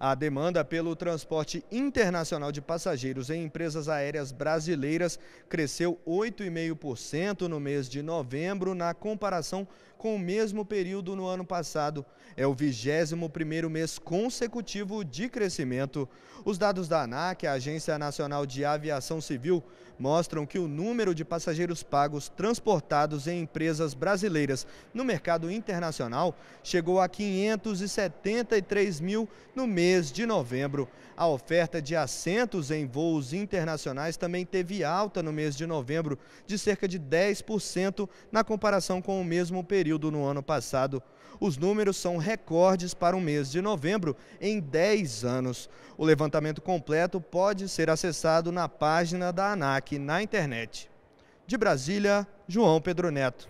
A demanda pelo transporte internacional de passageiros em empresas aéreas brasileiras cresceu 8,5% no mês de novembro, na comparação com o mesmo período no ano passado. É o 21º mês consecutivo de crescimento. Os dados da ANAC, a Agência Nacional de Aviação Civil, mostram que o número de passageiros pagos transportados em empresas brasileiras no mercado internacional chegou a 573 mil no mês mês de novembro. A oferta de assentos em voos internacionais também teve alta no mês de novembro, de cerca de 10% na comparação com o mesmo período no ano passado. Os números são recordes para o mês de novembro em 10 anos. O levantamento completo pode ser acessado na página da ANAC na internet. De Brasília, João Pedro Neto.